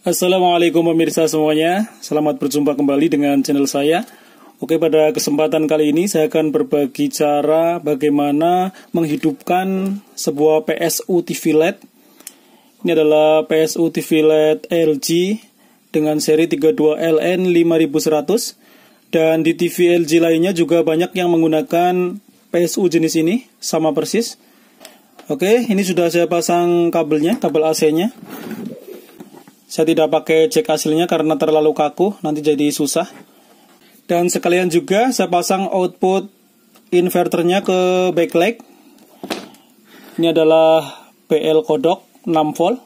Assalamualaikum pemirsa semuanya Selamat berjumpa kembali dengan channel saya Oke pada kesempatan kali ini saya akan berbagi cara bagaimana menghidupkan sebuah PSU TV LED Ini adalah PSU TV LED LG dengan seri 32LN5100 Dan di TV LG lainnya juga banyak yang menggunakan PSU jenis ini sama persis Oke ini sudah saya pasang kabelnya, kabel AC nya saya tidak pakai jack hasilnya karena terlalu kaku, nanti jadi susah. Dan sekalian juga saya pasang output inverternya ke backlight. Ini adalah PL kodok 6 volt,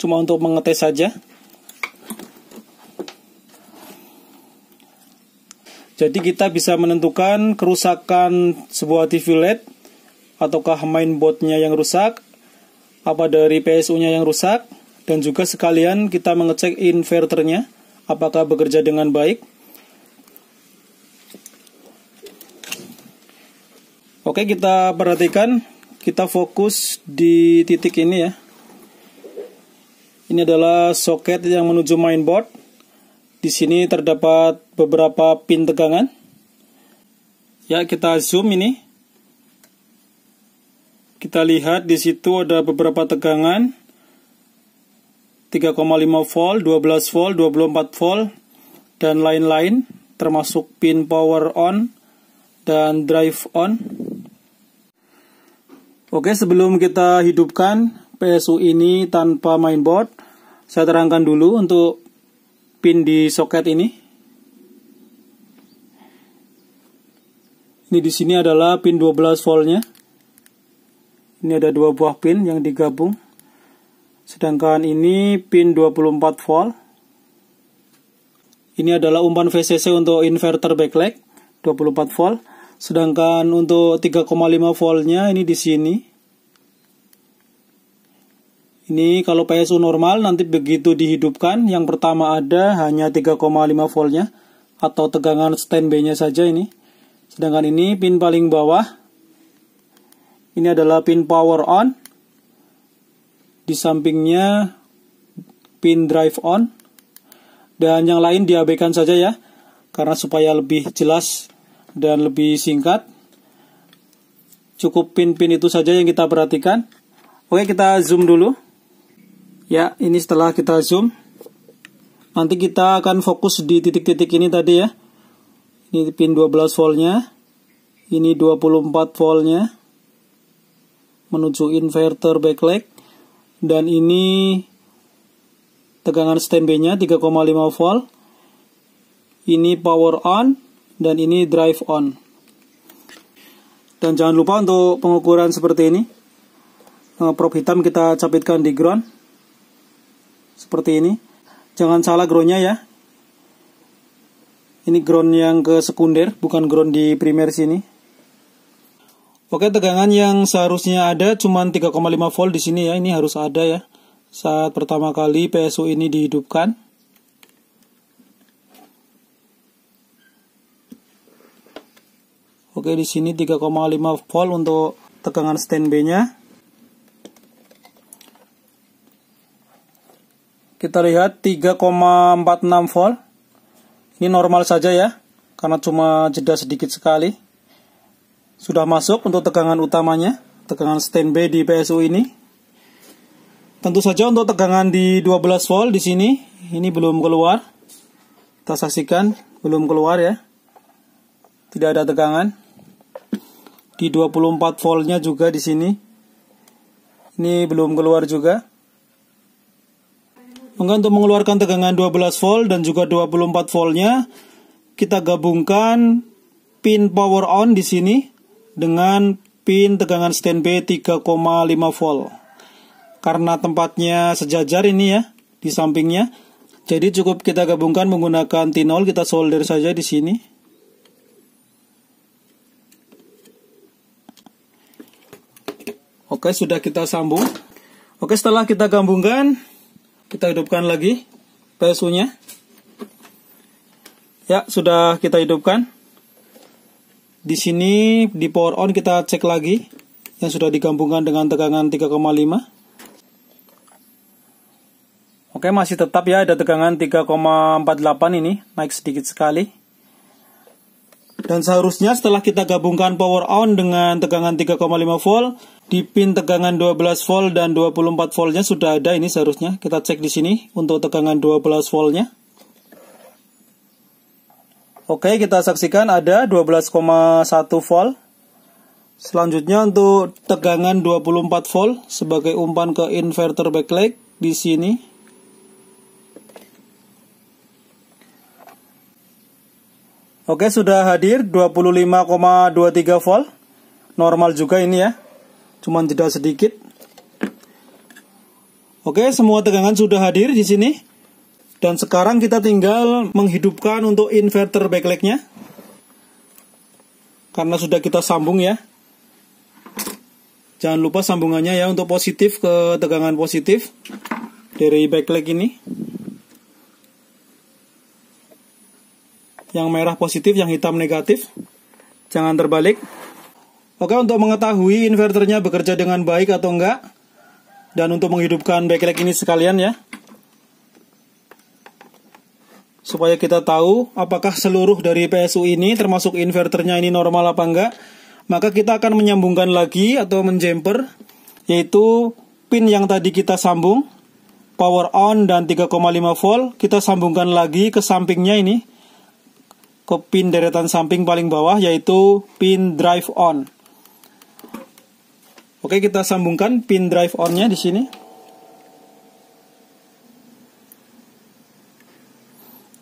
cuma untuk mengetes saja. Jadi kita bisa menentukan kerusakan sebuah TV LED ataukah mainboardnya yang rusak, apa dari PSU-nya yang rusak, dan juga sekalian kita mengecek inverternya apakah bekerja dengan baik. Oke, kita perhatikan, kita fokus di titik ini ya. Ini adalah soket yang menuju mainboard. Di sini terdapat beberapa pin tegangan. Ya, kita zoom ini. Kita lihat di situ ada beberapa tegangan. 3,5 volt, 12 volt, 24 volt, dan lain-lain, termasuk pin power on dan drive on. Oke, sebelum kita hidupkan PSU ini tanpa mainboard, saya terangkan dulu untuk pin di soket ini. Ini di sini adalah pin 12 voltnya. Ini ada dua buah pin yang digabung. Sedangkan ini pin 24 volt. Ini adalah umpan VCC untuk inverter backlight 24 volt. Sedangkan untuk 3,5 voltnya ini di sini. Ini kalau PSU normal nanti begitu dihidupkan yang pertama ada hanya 3,5 voltnya atau tegangan standby-nya saja ini. Sedangkan ini pin paling bawah ini adalah pin power on di sampingnya pin drive on dan yang lain diabaikan saja ya karena supaya lebih jelas dan lebih singkat cukup pin-pin itu saja yang kita perhatikan oke kita zoom dulu ya ini setelah kita zoom nanti kita akan fokus di titik-titik ini tadi ya ini pin 12 voltnya ini 24 voltnya menuju inverter backlight dan ini tegangan standby-nya 3,5 volt. Ini power on dan ini drive on. Dan jangan lupa untuk pengukuran seperti ini. Eh, Probe hitam kita capitkan di ground. Seperti ini. Jangan salah groundnya ya. Ini ground yang ke sekunder, bukan ground di primer sini. Oke, tegangan yang seharusnya ada cuma 3,5 volt di sini ya. Ini harus ada ya. Saat pertama kali PSU ini dihidupkan. Oke, di sini 3,5 volt untuk tegangan standby-nya. Kita lihat 3,46 volt. Ini normal saja ya, karena cuma jeda sedikit sekali sudah masuk untuk tegangan utamanya, tegangan standby di PSU ini. Tentu saja untuk tegangan di 12 volt di sini, ini belum keluar. Kita saksikan, belum keluar ya. Tidak ada tegangan. Di 24 voltnya juga di sini. Ini belum keluar juga. Mungkin untuk mengeluarkan tegangan 12 volt dan juga 24 voltnya, kita gabungkan pin power on di sini dengan pin tegangan standby 3,5 volt. Karena tempatnya sejajar ini ya, di sampingnya. Jadi cukup kita gabungkan menggunakan tinol, kita solder saja di sini. Oke, sudah kita sambung. Oke, setelah kita gabungkan, kita hidupkan lagi PSU-nya. Ya, sudah kita hidupkan. Di sini di power on kita cek lagi yang sudah digabungkan dengan tegangan 3,5. Oke, masih tetap ya ada tegangan 3,48 ini, naik sedikit sekali. Dan seharusnya setelah kita gabungkan power on dengan tegangan 3,5 volt, di pin tegangan 12 volt dan 24 voltnya sudah ada ini seharusnya. Kita cek di sini untuk tegangan 12 voltnya. Oke, kita saksikan ada 12,1 volt. Selanjutnya untuk tegangan 24 volt sebagai umpan ke inverter backlight di sini. Oke, sudah hadir 25,23 volt. Normal juga ini ya. Cuman tidak sedikit. Oke, semua tegangan sudah hadir di sini. Dan sekarang kita tinggal menghidupkan untuk inverter backlightnya. Karena sudah kita sambung ya. Jangan lupa sambungannya ya untuk positif ke tegangan positif dari backlight ini. Yang merah positif, yang hitam negatif. Jangan terbalik. Oke, untuk mengetahui inverternya bekerja dengan baik atau enggak, dan untuk menghidupkan backlight ini sekalian ya, supaya kita tahu apakah seluruh dari PSU ini termasuk inverternya ini normal apa enggak maka kita akan menyambungkan lagi atau menjumper yaitu pin yang tadi kita sambung power on dan 3,5 volt kita sambungkan lagi ke sampingnya ini ke pin deretan samping paling bawah yaitu pin drive on Oke kita sambungkan pin drive onnya di sini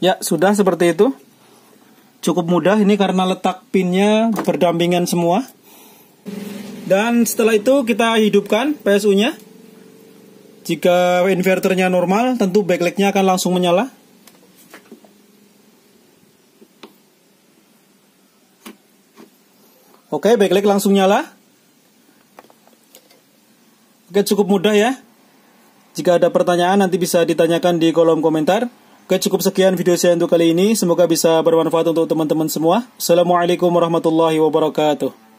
Ya, sudah seperti itu. Cukup mudah ini karena letak pinnya berdampingan semua. Dan setelah itu kita hidupkan PSU-nya. Jika inverternya normal, tentu backlight-nya akan langsung menyala. Oke, backlight langsung nyala. Oke, cukup mudah ya. Jika ada pertanyaan nanti bisa ditanyakan di kolom komentar. Oke, cukup sekian video saya untuk kali ini. Semoga bisa bermanfaat untuk teman-teman semua. Assalamualaikum warahmatullahi wabarakatuh.